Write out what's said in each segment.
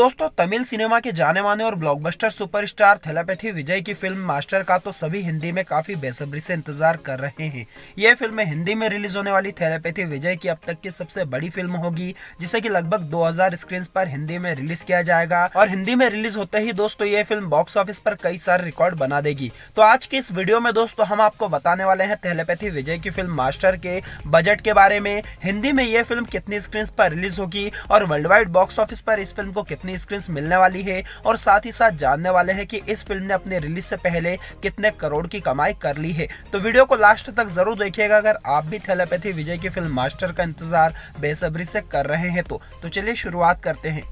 दोस्तों तमिल सिनेमा के जाने माने और ब्लॉकबस्टर सुपरस्टार थेलापैथी विजय की फिल्म मास्टर का तो सभी हिंदी में काफी बेसब्री से इंतजार कर रहे हैं यह फिल्म हिंदी में रिलीज होने वाली थेलापैथी विजय की अब तक की सबसे बड़ी फिल्म होगी जिसे कि लगभग 2000 स्क्रीन पर हिंदी में रिलीज किया जाएगा और हिंदी में रिलीज होते ही दोस्तों ये फिल्म बॉक्स ऑफिस पर कई सारे रिकॉर्ड बना देगी तो आज के इस वीडियो में दोस्तों हम आपको बताने वाले हैं थेलापैथी विजय की फिल्म मास्टर के बजट के बारे में हिंदी में यह फिल्म कितनी स्क्रीन पर रिलीज होगी और वर्ल्ड वाइड बॉक्स ऑफिस पर इस फिल्म को कितनी कितनी स्क्रीन मिलने वाली है और साथ ही साथ जानने वाले हैं कि इस फिल्म ने अपने रिलीज से पहले कितने करोड़ की कमाई कर ली है तो वीडियो को लास्ट तक जरूर देखिएगा अगर आप भी थेलेपैथी विजय की फिल्म मास्टर का इंतजार बेसब्री से कर रहे हैं तो, तो चलिए शुरुआत करते हैं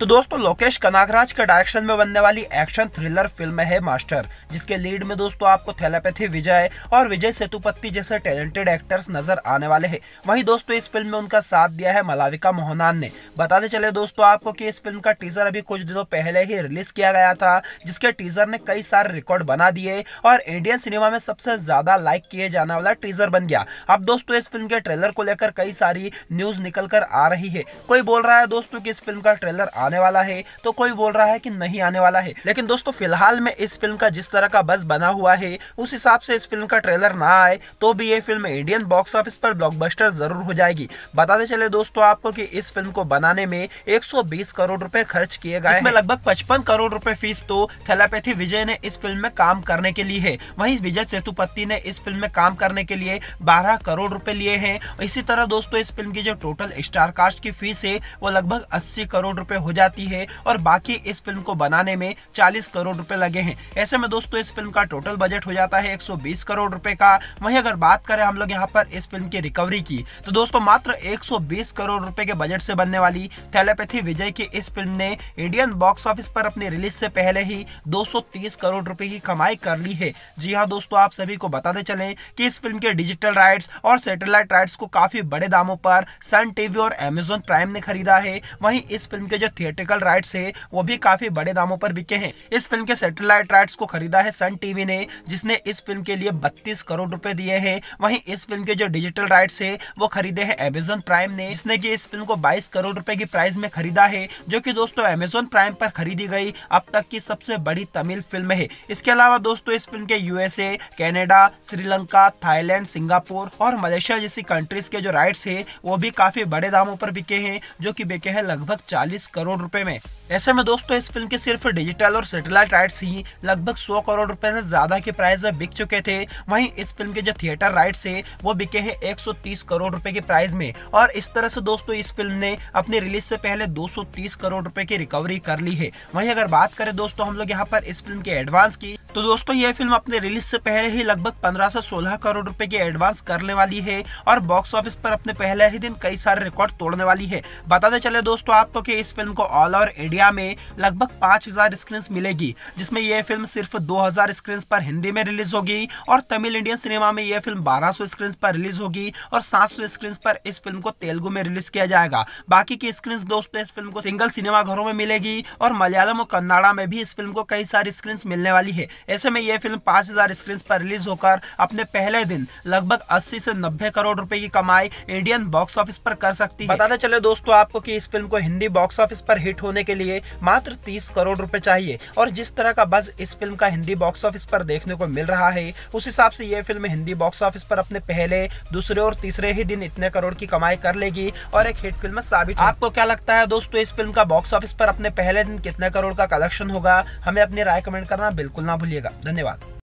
तो दोस्तों लोकेश कनागराज के डायरेक्शन में बनने वाली एक्शन थ्रिलर फिल्म है मास्टर जिसके लीड में दोस्तों आपको थेलापैथी विजय और विजय सेतुपति जैसे टैलेंटेड एक्टर्स नजर आने वाले हैं वहीं दोस्तों इस फिल्म में उनका साथ दिया है मलाविका मोहनान ने बताते चले दोस्तों आपको की इस फिल्म का टीजर अभी कुछ दिनों पहले ही रिलीज किया गया था जिसके टीजर ने कई सारे रिकॉर्ड बना दिए और इंडियन सिनेमा में सबसे ज्यादा लाइक किए जाने वाला टीजर बन गया अब दोस्तों इस फिल्म के ट्रेलर को लेकर कई सारी न्यूज निकल कर आ रही है कोई बोल रहा है दोस्तों की इस फिल्म का ट्रेलर आ आने वाला है तो कोई बोल रहा है कि नहीं आने वाला है लेकिन दोस्तों फिलहाल में इस फिल्म का जिस तरह का बस बना हुआ है उस हिसाब से इस फिल्म का ट्रेलर ना आए तो भी ये फिल्म इंडियन बॉक्स ऑफिस पर ब्लॉकबस्टर जरूर हो जाएगी बताते चले दोस्तों आपको कि इस फिल्म को बनाने में 120 करोड़ रुपए खर्च किए गए इसमें लगभग पचपन करोड़ रूपए फीस तो थेलापैथी विजय ने इस फिल्म में काम करने के लिए है वही विजय सेतुपति ने इस फिल्म में काम करने के लिए बारह करोड़ रूपए लिए है इसी तरह दोस्तों इस फिल्म की जो टोटल स्टार कास्ट की फीस है वो लगभग अस्सी करोड़ रुपए हो जाती है और बाकी इस फिल्म को बनाने में 40 करोड़ रुपए लगे हैं ऐसे में दोस्तों इस फिल्म का टोटल बजट हो जाता है 120 करोड़ रुपए का वहीं अगर बात करें हम लोग यहाँ पर इस फिल्म की रिकवरी की तो दोस्तों मात्र 120 करोड़ रुपए के बजट से बनने वाली थैलेपैथी विजय की इस फिल्म ने इंडियन बॉक्स ऑफिस पर अपने रिलीज से पहले ही 230 करोड़ रुपए की कमाई कर ली है जी हाँ दोस्तों आप सभी को बताते चले कि इस फिल्म के डिजिटल राइट्स और सैटेलाइट राइट्स को काफी बड़े दामों पर सन टीवी और एमेजोन प्राइम ने खरीदा है वहीं इस फिल्म के जो थिएटर थिएटिकल राइट है वो भी काफी बड़े दामों पर बिके हैं इस फिल्म के सेटेलाइट राइट्स को खरीदा है सन टीवी ने जिसने इस फिल्म के लिए बत्तीस करोड़ रूपए दिए हैं वहीं इस फिल्म के जो डिजिटल राइट्स है वो खरीदे हैं अमेजोन प्राइम ने जिसने की इस फिल्म को बाईस करोड़ रूपए की प्राइस में खरीदा है जो की दोस्तों अमेजोन प्राइम पर खरीदी गई अब तक की सबसे बड़ी तमिल फिल्म है इसके अलावा दोस्तों इस फिल्म के USA Canada Sri Lanka Thailand Singapore और मलेशिया जैसी कंट्रीज के जो राइट्स है वो भी काफी बड़े दामों पर बिके हैं जो की बिके हैं लगभग चालीस करोड़ करोड़ रुपए में ऐसे में दोस्तों इस फिल्म के सिर्फ डिजिटल और सेटेलाइट राइट्स ही लगभग 100 करोड़ रुपए से ज्यादा के प्राइस में बिक चुके थे वहीं इस फिल्म के जो थिएटर राइट्स है वो बिके हैं 130 करोड़ रुपए के प्राइस में और इस तरह से दोस्तों इस फिल्म ने अपने रिलीज से पहले 230 करोड़ रुपए की रिकवरी कर ली है वही अगर बात करें दोस्तों हम लोग यहाँ पर इस फिल्म के एडवांस की तो दोस्तों यह फिल्म अपने रिलीज से पहले ही लगभग 15 से 16 करोड़ रुपए की एडवांस करने वाली है और बॉक्स ऑफिस पर अपने पहले ही दिन कई सारे रिकॉर्ड तोड़ने वाली है बताते चले दोस्तों आपको कि इस फिल्म को ऑल ओवर इंडिया में लगभग 5000 स्क्रीन मिलेगी जिसमें यह फिल्म सिर्फ 2000 स्क्रीन पर हिंदी में रिलीज होगी और तमिल इंडियन सिनेमा में यह फिल्म सौ स्क्रीन पर रिलीज होगी और सौ स्क्रीन पर इस फिल्म को तेलुगु में रिलीज किया जाएगा बाकी की स्क्रीन दोस्तों इस फिल्म को सिंगल सिनेमा घरों में मिलेगी और मलयालम और कन्नाडा में भी इस फिल्म को कई सारी स्क्रीन मिलने वाली है ऐसे में यह फिल्म पाँच हज़ार स्क्रीन पर रिलीज होकर अपने पहले दिन लगभग अस्सी से नब्बे करोड़ रुपए की कमाई इंडियन बॉक्स ऑफिस पर कर सकती है बताते चले दोस्तों आपको की इस फिल्म को हिंदी बॉक्स ऑफिस पर हिट होने के लिए मात्र तीस करोड़ रुपए चाहिए और जिस तरह का बज इस फिल्म का हिंदी बॉक्स ऑफिस पर देखने को मिल रहा है उस हिसाब से यह फिल्म हिंदी बॉक्स ऑफिस पर अपने पहले दूसरे और तीसरे ही दिन इतने करोड़ की कमाई कर लेगी और एक हिट फिल्म साबित आपको क्या लगता है दोस्तों इस फिल्म का बॉक्स ऑफिस पर अपने पहले दिन कितने करोड़ का कलेक्शन होगा हमें अपनी राय कमेंट करना बिल्कुल ना भूलिए लिएगा धन्यवाद